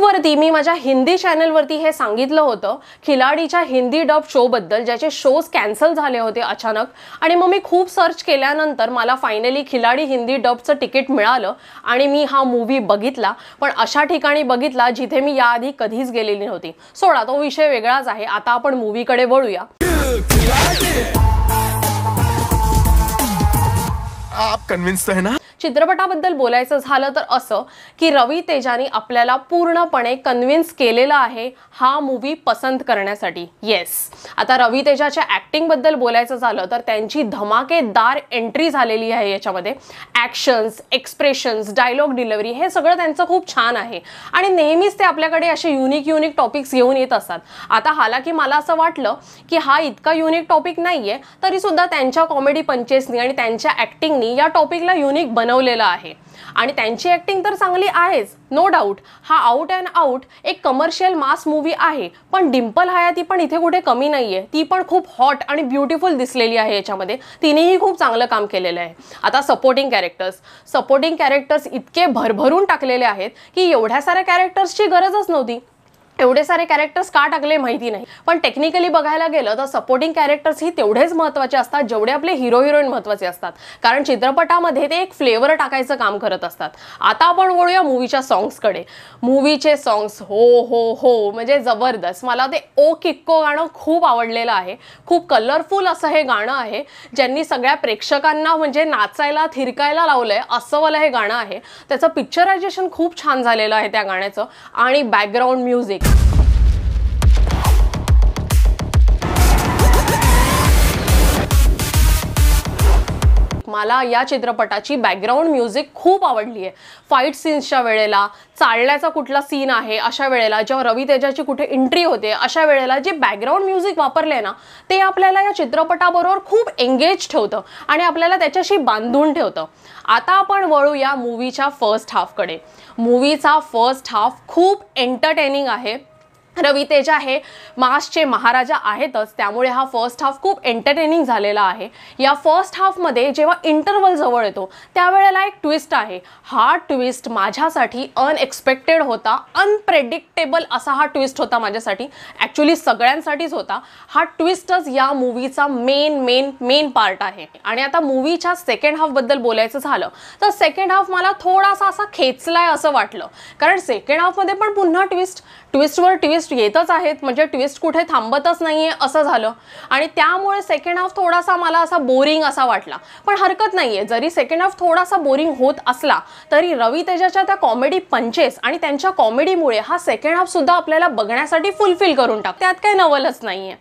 वरती मी माझ्या हिंदी चॅनलवरती हे सांगितलं होतं खिलाडीच्या हिंदी डब शोबद्दल ज्याचे शोज कॅन्सल झाले होते अचानक आणि मग मी खूप सर्च केल्यानंतर मला फायनली खिलाडी हिंदी डबचं तिकीट मिळालं आणि मी हा मूवी बघितला पण अशा ठिकाणी बघितला जिथे मी याआधी कधीच गेलेली नव्हती सोडा तो विषय वेगळाच आहे आता आपण मूवीकडे वळूया आप कन्व्हिन्स आहे ना चित्रपटाबद्दल बोलायचं झालं तर असं की रवी तेजाने आपल्याला पूर्णपणे कन्व्हिन्स केलेला आहे हा मूवी पसंत करण्यासाठी येस आता रवी तेजाच्या ऍक्टिंगबद्दल बोलायचं झालं तर त्यांची धमाकेदार एंट्री झालेली आहे याच्यामध्ये ॲक्शन्स एक्सप्रेशन्स डायलॉग डिलिव्हरी हे सगळं त्यांचं खूप छान आहे आणि नेहमीच ते आपल्याकडे असे युनिक युनिक टॉपिक्स घेऊन येत असतात आता हालाकी मला असं वाटलं की हा इतका युनिक टॉपिक नाही आहे तरीसुद्धा त्यांच्या कॉमेडी पंचेसनी आणि त्यांच्या ॲक्टिंगनी या टॉपिकला युनिक बन बनवलेलं आहे आणि त्यांची ऍक्टिंग तर चांगली आहेच नो डाऊट हा आउट अँड आउट एक कमर्शियल मास मूवी आहे पण डिम्पल हयाती पण इथे कुठे कमी नाही आहे ती पण खूप हॉट आणि ब्युटिफुल दिसलेली आहे याच्यामध्ये तिनेही खूप चांगलं काम केलेलं आहे आता सपोर्टिंग कॅरेक्टर्स सपोर्टिंग कॅरेक्टर्स इतके भरभरून टाकलेले आहेत की एवढ्या साऱ्या कॅरेक्टर्सची गरजच नव्हती एवढे सारे कॅरेक्टर्स का टाकले माहिती नाही पण टेक्निकली बघायला गेलं तर सपोर्टिंग कॅरेक्टर्स ही तेवढेच महत्वाचे असतात जेवढे आपले हिरो हिरोईन महत्वाचे असतात कारण चित्रपटामध्ये ते एक फ्लेवर टाकायचं काम करत असतात आता आपण वळूया मूवीच्या सॉंग्सकडे मूवीचे सॉंग्स हो हो हो म्हणजे जबरदस्त मला ते ओ किक्को गाणं खूप आवडलेलं आहे खूप कलरफुल असं हे गाणं आहे ज्यांनी सगळ्या प्रेक्षकांना म्हणजे नाचायला थिरकायला लावलं आहे असं मला हे गाणं आहे त्याचं पिक्चरायझेशन खूप छान झालेलं आहे त्या गाण्याचं आणि बॅकग्राऊंड म्युझिक मला या चित्रपटाची बॅकग्राऊंड म्युझिक खूप आवडली आहे फाईट सीन्सच्या वेळेला चालण्याचा कुठला सीन आहे अशा वेळेला जेव्हा रवी तेजाची कुठे एंट्री होते अशा वेळेला जे बॅकग्राऊंड म्युझिक वापरले ना ते आपल्याला या चित्रपटाबरोबर खूप एंगेज ठेवतं आणि आपल्याला त्याच्याशी बांधून ठेवतं आता आपण वळू या मूवीच्या फर्स्ट हाफकडे मूवीचा फर्स्ट हाफ खूप एंटरटेनिंग आहे रवी तेजा हे मासचे महाराजा आहेतच त्यामुळे हा फर्स्ट हाफ खूप एंटरटेनिंग झालेला आहे या फर्स्ट हाफमध्ये जेव्हा इंटरवल जवळ येतो त्यावेळेला एक ट्विस्ट आहे हा ट्विस्ट माझ्यासाठी अनएक्सपेक्टेड होता अनप्रेडिक्टेबल असा हा ट्विस्ट होता माझ्यासाठी ॲक्च्युली सगळ्यांसाठीच होता हा ट्विस्टच या मूवीचा मेन मेन मेन पार्ट आहे आणि आता मूवीच्या सेकंड हाफबद्दल बोलायचं झालं तर सेकंड हाफ मला थोडासा असा खेचला आहे असं वाटलं कारण सेकंड हाफमध्ये पण पुन्हा ट्विस्ट ट्विस्टवर ट्विस्ट येतच आहेत म्हणजे ट्विस्ट कुठे थांबतच नाही आहे असं झालं आणि त्यामुळे सेकंड हाफ थोडासा मला असा बोरिंग असा वाटला पण हरकत नाही आहे जरी सेकंड हाफ थोडासा बोरिंग होत असला तरी रवी तेजाच्या त्या कॉमेडी पंचेस आणि त्यांच्या कॉमेडीमुळे हा सेकंड हाफसुद्धा आपल्याला बघण्यासाठी फुलफिल करून टाक त्यात काही नवलच नाही आहे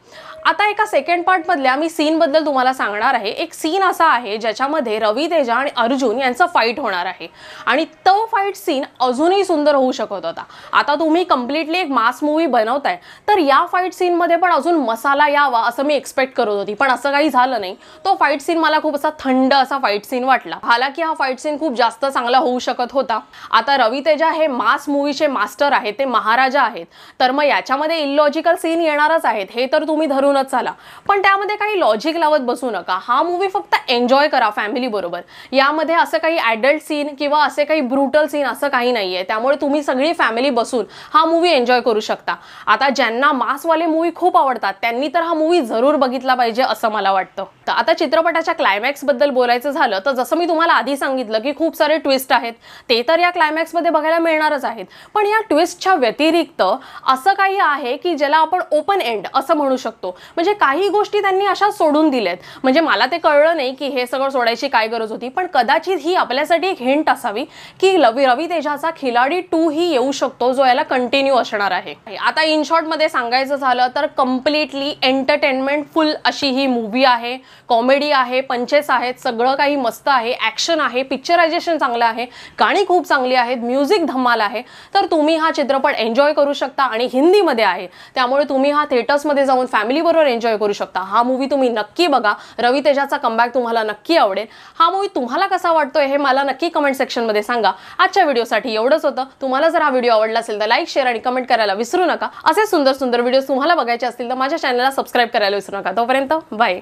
आता एका सेकंड पार्ट मधल्या मी सीन बद्दल तुम्हाला सांगणार आहे एक सीन असा आहे ज्याच्यामध्ये रवी तेजा आणि अर्जुन यांचा फाईट होणार आहे आणि तो फाईट सीन अजूनही सुंदर होऊ शकत होता आता तुम्ही कम्प्लिटली एक मास मूवी बनवताय तर या फाईट मध्ये पण अजून मसाला यावा असं मी एक्सपेक्ट करत होती पण असं काही झालं नाही तो फाईट सीन मला खूप असा थंड असा फाईट सीन वाटला हालाकी हा फाईट सीन खूप जास्त चांगला होऊ शकत होता आता रवी तेजा हे मास मूवीचे मास्टर आहेत ते महाराजा आहेत तर मग याच्यामध्ये इलॉजिकल सीन येणारच आहेत हे तर तुम्ही धरून म्हणूनच पण त्यामध्ये काही लॉजिक लावत बसू नका हा मूवी फक्त एन्जॉय करा फॅमिली बरोबर यामध्ये असं काही ऍडल्ट सीन किंवा असे काही ब्रुटल सीन असं काही नाही आहे त्यामुळे तुम्ही सगळी फॅमिली बसून हा मूवी एन्जॉय करू शकता आता ज्यांना मासवाले मूवी खूप आवडतात त्यांनी तर हा मूवी जरूर बघितला पाहिजे असं मला वाटतं तर आता चित्रपटाच्या क्लायमॅक्स बद्दल बोलायचं झालं तर जसं मी तुम्हाला आधी सांगितलं की खूप सारे ट्विस्ट आहेत ते तर या मध्ये बघायला मिळणारच आहेत पण या ट्विस्टच्या व्यतिरिक्त असं काही आहे की ज्याला आपण ओपन एंड असं म्हणू शकतो म्हणजे काही गोष्टी त्यांनी अशा सोडून दिल्यात म्हणजे मला ते कळलं नाही की हे सगळं सोडायची काय गरज होती पण कदाचित ही आपल्यासाठी एक हिंट असावी की लवी रवी तेजाचा खिलाडी टू ही येऊ शकतो जो याला कंटिन्यू असणार आहे आता इन मध्ये सांगायचं झालं तर कम्प्लिटली एंटरटेनमेंट फुल अशी ही मूव्ही आहे कॉमेडी आहे पंचेस आहेत सगळं काही मस्त आहे ॲक्शन आहे पिक्चरायझेशन चांगलं आहे गाणी खूप चांगली आहेत म्युझिक धमाल आहे तर तुम्ही हा चित्रपट एन्जॉय करू शकता आणि हिंदीमध्ये आहे त्यामुळे तुम्ही हा थिएटर्समध्ये जाऊन फॅमिली बरोबर एन्जॉय करू शकता हा मूवी तुम्ही नक्की बघा रवी तेजाचा कमबॅक तुम्हाला नक्की आवडेल हा मूवी तुम्हाला कसा वाटतोय हे मला नक्की कमेंट सेक्शनमध्ये सांगा आजच्या व्हिडिओसाठी एवढंच होतं तुम्हाला जर हा व्हिडिओ आवडला असेल तर लाईक शेअर आणि कमेंट करायला विसरू नका असे सुंदर सुंदर व्हिडिओ तुम्हाला बघायचे असतील तर माझ्या चॅनलला सबस्क्राईब करायला विसरू नका तोपर्यंत बाय